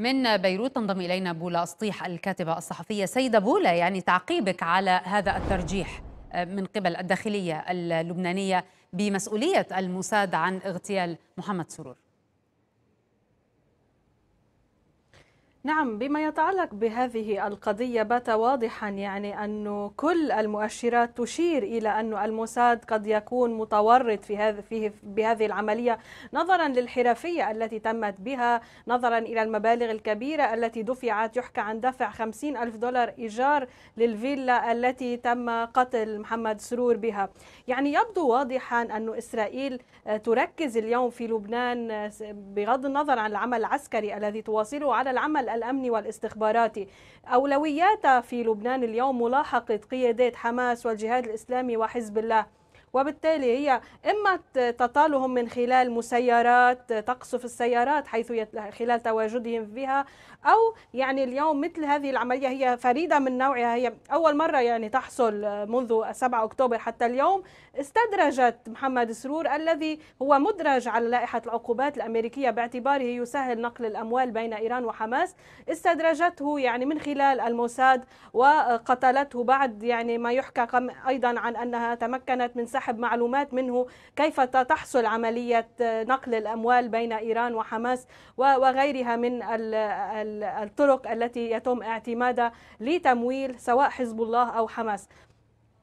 من بيروت تنضم إلينا بولا أسطيح الكاتبة الصحفية سيدة بولا يعني تعقيبك على هذا الترجيح آه، من قبل الداخلية اللبنانية بمسؤولية الموساد عن اغتيال محمد سرور نعم بما يتعلق بهذه القضية بات واضحا يعني أن كل المؤشرات تشير إلى أن الموساد قد يكون متورط في هذا فيه بهذه العملية نظرا للحرفية التي تمت بها نظرا إلى المبالغ الكبيرة التي دفعت يحكى عن دفع 50 ألف دولار إيجار للفيلا التي تم قتل محمد سرور بها يعني يبدو واضحا أن إسرائيل تركز اليوم في لبنان بغض النظر عن العمل العسكري الذي تواصله على العمل الأمن والاستخباراتي أولوياتها في لبنان اليوم ملاحقة قيادات حماس والجهاد الإسلامي وحزب الله وبالتالي هي إما تطالهم من خلال مسيرات تقصف السيارات حيث خلال تواجدهم بها أو يعني اليوم مثل هذه العملية هي فريدة من نوعها هي أول مرة يعني تحصل منذ 7 أكتوبر حتى اليوم استدرجت محمد سرور الذي هو مدرج على لائحة العقوبات الأمريكية باعتباره يسهل نقل الأموال بين إيران وحماس استدرجته يعني من خلال الموساد وقتلته بعد يعني ما يحكى أيضا عن أنها تمكنت من سحب سحب معلومات منه كيف تحصل عملية آه، نقل الأموال بين إيران وحماس وغيرها من الطرق التي يتم اعتمادها لتمويل سواء حزب الله أو حماس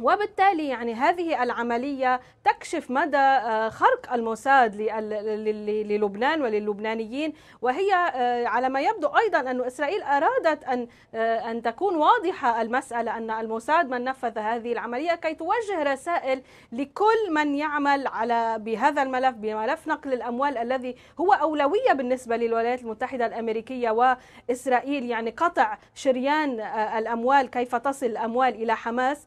وبالتالي يعني هذه العملية تكشف مدى آه، خرق الموساد للبنان وللبنانيين وهي آه، على ما يبدو أيضا أن إسرائيل أرادت أن آه، أن تكون واضحة المسألة أن الموساد من نفذ هذه العملية كي توجه رسائل لكل من يعمل على بهذا الملف بملف نقل الأموال الذي هو أولوية بالنسبة للولايات المتحدة الأمريكية وإسرائيل يعني قطع شريان الأموال كيف تصل الأموال إلى حماس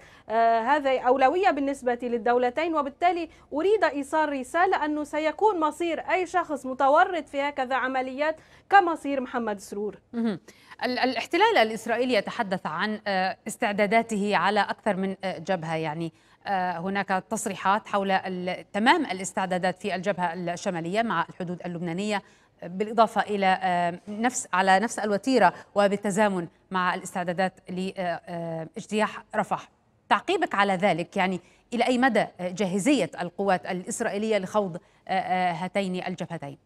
هذا أولوية بالنسبة للدولتين وبالتالي أريد إيصال رسالة أنه سيكون مصير أي شخص متورط في هكذا عمليات كمصير محمد سرور الاحتلال الإسرائيلي يتحدث عن آه، استعداداته على أكثر من آه، جبهة يعني آه، هناك تصريحات حول تمام الاستعدادات في الجبهة الشمالية مع الحدود اللبنانية بالإضافة إلى نفس على نفس الوتيرة وبالتزامن مع الاستعدادات لاجتياح رفح تعقيبك على ذلك يعني إلى أي مدى جاهزية القوات الإسرائيلية لخوض آه، آه، هاتين الجبهتين؟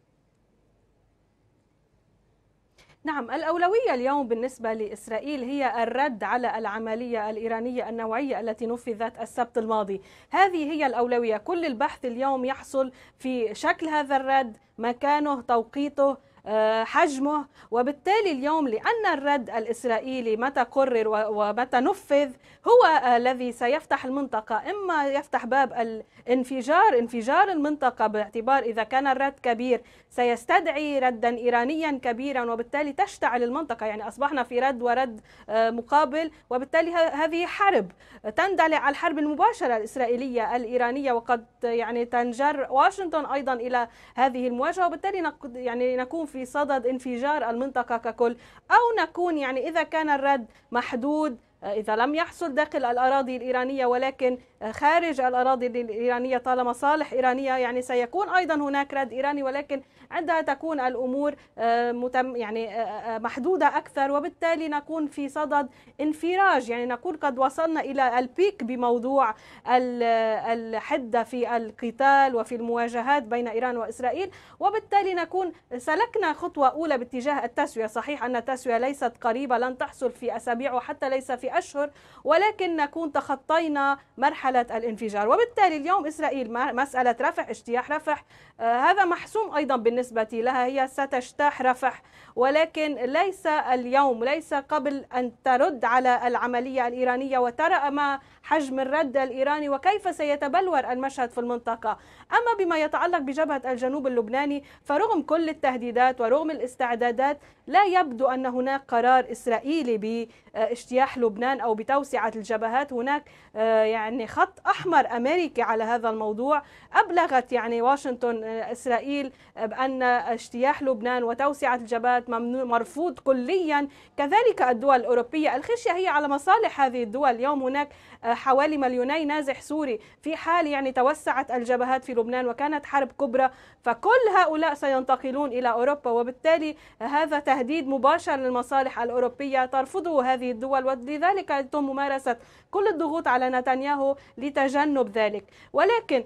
نعم الأولوية اليوم بالنسبة لإسرائيل هي الرد على العملية الإيرانية النوعية التي نفذت السبت الماضي هذه هي الأولوية كل البحث اليوم يحصل في شكل هذا الرد مكانه توقيته آه، حجمه وبالتالي اليوم لأن الرد الإسرائيلي متى قرر ومتى نفذ هو الذي سيفتح المنطقة إما يفتح باب الانفجار انفجار المنطقة باعتبار إذا كان الرد كبير سيستدعي ردا إيرانيا كبيرا وبالتالي تشتعل المنطقة يعني أصبحنا في رد ورد آه، مقابل وبالتالي هذه حرب تندلع الحرب المباشرة الإسرائيلية الإيرانية وقد يعني تنجر واشنطن أيضا إلى هذه المواجهة وبالتالي يعني نكون في في صدد انفجار المنطقة ككل أو نكون يعني إذا كان الرد محدود إذا لم يحصل داخل الأراضي الإيرانية ولكن خارج الأراضي الإيرانية طالما صالح إيرانية يعني سيكون أيضا هناك رد إيراني ولكن عندها تكون الأمور آه، متم يعني آه، آه، محدودة أكثر وبالتالي نكون في صدد انفراج يعني نكون قد وصلنا إلى البيك بموضوع الحدة في القتال وفي المواجهات بين إيران وإسرائيل وبالتالي نكون سلكنا خطوة أولى باتجاه التسوية صحيح أن التسوية ليست قريبة لن تحصل في أسابيع وحتى ليس في أشهر ولكن نكون تخطينا مرحلة الانفجار وبالتالي اليوم إسرائيل مسألة رفح اجتياح رفح آه، هذا محسوم أيضا بالنسبة لها هي ستجتاح رفح ولكن ليس اليوم ليس قبل أن ترد على العملية الإيرانية وترى ما حجم الرد الإيراني وكيف سيتبلور المشهد في المنطقة أما بما يتعلق بجبهة الجنوب اللبناني فرغم كل التهديدات ورغم الاستعدادات لا يبدو أن هناك قرار إسرائيلي باجتياح لبنان لبنان أو بتوسعة الجبهات هناك آه، يعني خط أحمر أمريكي على هذا الموضوع أبلغت يعني واشنطن آه، إسرائيل بأن اجتياح لبنان وتوسعة الجبهات مرفوض كليا كذلك الدول الأوروبية الخشية هي على مصالح هذه الدول اليوم هناك آه، حوالي مليوني نازح سوري في حال يعني توسعت الجبهات في لبنان وكانت حرب كبرى فكل هؤلاء سينتقلون إلى أوروبا وبالتالي هذا تهديد مباشر للمصالح الأوروبية ترفضه هذه الدول ولذا ذلك يتم ممارسة كل الضغوط على نتنياهو لتجنب ذلك ولكن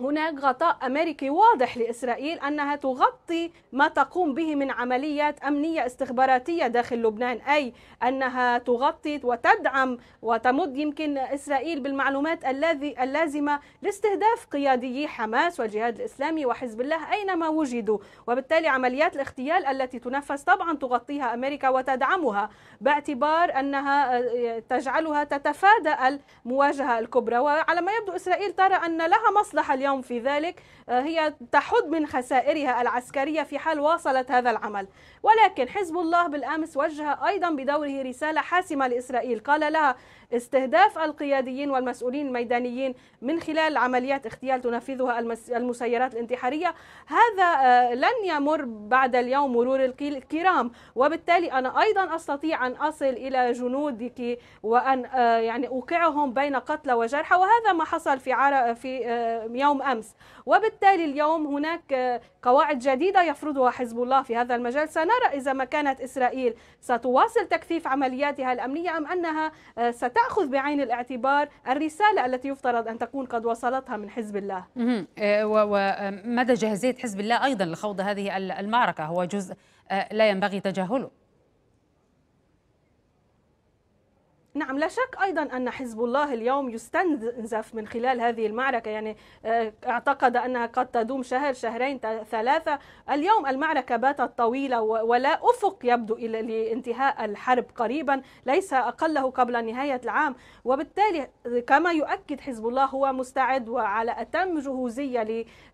هناك غطاء أمريكي واضح لإسرائيل أنها تغطي ما تقوم به من عمليات أمنية استخباراتية داخل لبنان أي أنها تغطي وتدعم وتمد يمكن إسرائيل بالمعلومات الذي اللازمة لاستهداف قياديي حماس والجهاد الإسلامي وحزب الله أينما وجدوا وبالتالي عمليات الاغتيال التي تنفذ طبعا تغطيها أمريكا وتدعمها باعتبار أنها آه، تجعلها تتفادى المواجهة الكبرى وعلى ما يبدو إسرائيل ترى أن لها مصلحة اليوم في ذلك آه، هي تحد من خسائرها العسكرية في حال واصلت هذا العمل ولكن حزب الله بالأمس وجه أيضا بدوره رسالة حاسمة لإسرائيل قال لها استهداف القياديين والمسؤولين الميدانيين من خلال عمليات اغتيال تنفذها المسيرات الانتحارية هذا آه، لن يمر بعد اليوم مرور الكرام وبالتالي أنا أيضا أستطيع أن أصل إلى جنودك وأن آه، يعني أوقعهم بين قتلى وجرحى وهذا ما حصل في عر... في آه، يوم أمس وبالتالي اليوم هناك قواعد جديدة يفرضها حزب الله في هذا المجال سنرى نرى إذا ما كانت إسرائيل ستواصل تكثيف عملياتها الأمنية أم أنها آه، ستأخذ بعين الاعتبار الرسالة التي يفترض أن تكون قد وصلتها من حزب الله آه، ومدى آه، جاهزية حزب الله أيضا لخوض هذه المعركة هو جزء لا ينبغي تجاهله نعم لا شك أيضا أن حزب الله اليوم يستنزف من خلال هذه المعركة يعني آه، اعتقد أنها قد تدوم شهر شهرين ثلاثة اليوم المعركة باتت طويلة ولا أفق يبدو لانتهاء الحرب قريبا ليس أقله قبل نهاية العام وبالتالي كما يؤكد حزب الله هو مستعد وعلى أتم جهوزية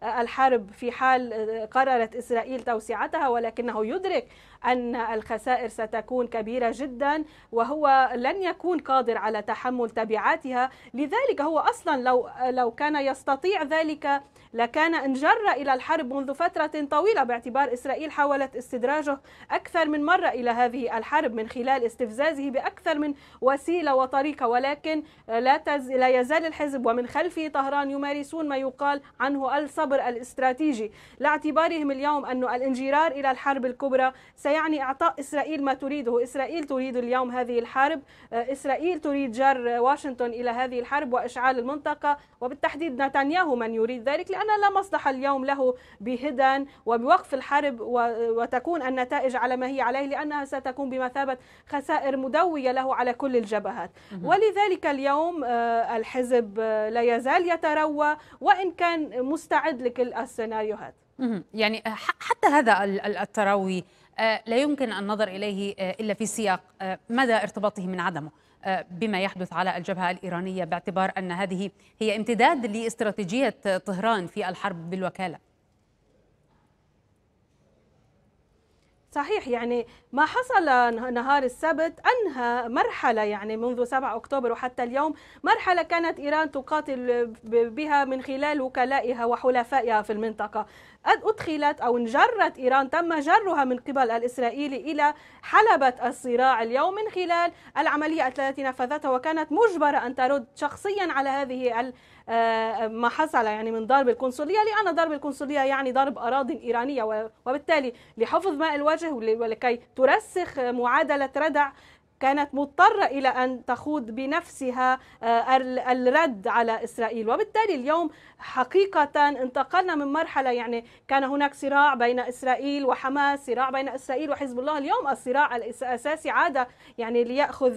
للحرب في حال آه، قررت إسرائيل توسعتها ولكنه يدرك أن الخسائر ستكون كبيرة جدا وهو لن يكون قادر على تحمل تبعاتها لذلك هو أصلا لو, لو كان يستطيع ذلك لكان انجر إلى الحرب منذ فترة طويلة باعتبار إسرائيل حاولت استدراجه أكثر من مرة إلى هذه الحرب من خلال استفزازه بأكثر من وسيلة وطريقة ولكن لا, تز... لا يزال الحزب ومن خلفه طهران يمارسون ما يقال عنه الصبر الاستراتيجي لاعتبارهم اليوم أن الانجرار إلى الحرب الكبرى سي يعني إعطاء إسرائيل ما تريده إسرائيل تريد اليوم هذه الحرب آه، إسرائيل تريد جر واشنطن إلى هذه الحرب وإشعال المنطقة وبالتحديد نتنياهو من يريد ذلك لأن لا مصلحة اليوم له بهدن وبوقف الحرب وتكون النتائج على ما هي عليه لأنها ستكون بمثابة خسائر مدوية له على كل الجبهات ولذلك اليوم آه، الحزب آه، لا يزال يتروى وإن كان مستعد لكل السيناريوهات يعني حتى هذا التروي آه، لا يمكن النظر إليه آه، إلا في سياق آه، مدى ارتباطه من عدمه بما يحدث على الجبهة الإيرانية باعتبار أن هذه هي امتداد لاستراتيجية طهران في الحرب بالوكالة صحيح يعني ما حصل نهار السبت أنهى مرحلة يعني منذ 7 أكتوبر وحتى اليوم مرحلة كانت إيران تقاتل بها من خلال وكلائها وحلفائها في المنطقة أدخلت أو انجرت إيران تم جرها من قبل الإسرائيلي إلى حلبة الصراع اليوم من خلال العملية التي نفذتها وكانت مجبرة أن ترد شخصيا على هذه آه، ما حصل يعني من ضرب القنصليه لان ضرب القنصليه يعني ضرب اراضي ايرانيه وبالتالي لحفظ ماء الوجه ولكي ترسخ معادله ردع كانت مضطرة إلى أن تخوض بنفسها آه، الرد على إسرائيل وبالتالي اليوم حقيقة انتقلنا من مرحلة يعني كان هناك صراع بين إسرائيل وحماس صراع بين إسرائيل وحزب الله اليوم الصراع الأساسي عاد يعني ليأخذ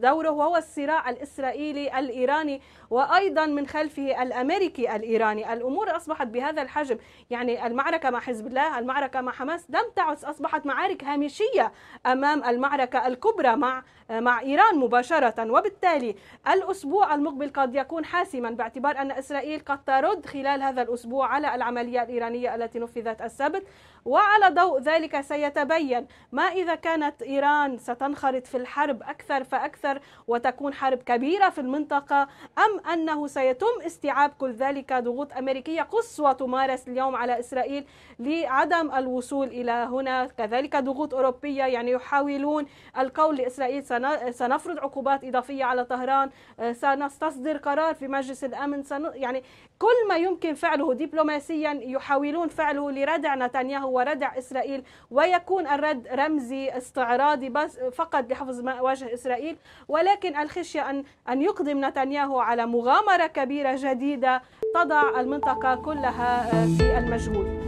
دوره وهو الصراع الإسرائيلي الإيراني وأيضا من خلفه الأمريكي الإيراني الأمور أصبحت بهذا الحجم يعني المعركة مع حزب الله المعركة مع حماس لم تعد أصبحت معارك هامشية أمام المعركة الكبرى مع مع إيران مباشرة وبالتالي الأسبوع المقبل قد يكون حاسما باعتبار أن إسرائيل قد ترد خلال هذا الأسبوع على العملية الإيرانية التي نفذت السبت وعلى ضوء ذلك سيتبين ما إذا كانت إيران ستنخرط في الحرب أكثر فأكثر وتكون حرب كبيرة في المنطقة أم أنه سيتم استيعاب كل ذلك ضغوط أمريكية قصوى تمارس اليوم على إسرائيل لعدم الوصول إلى هنا كذلك ضغوط أوروبية يعني يحاولون القول لإسرائيل سنفرض عقوبات إضافية على طهران آه، سنستصدر قرار في مجلس الأمن سن... يعني كل ما يمكن فعله دبلوماسيا يحاولون فعله لردع نتنياهو وردع إسرائيل ويكون الرد رمزي استعراضي بس فقط لحفظ ما واجه إسرائيل ولكن الخشية أن أن يقدم نتنياهو على مغامرة كبيرة جديدة تضع المنطقة كلها آه، في المجهول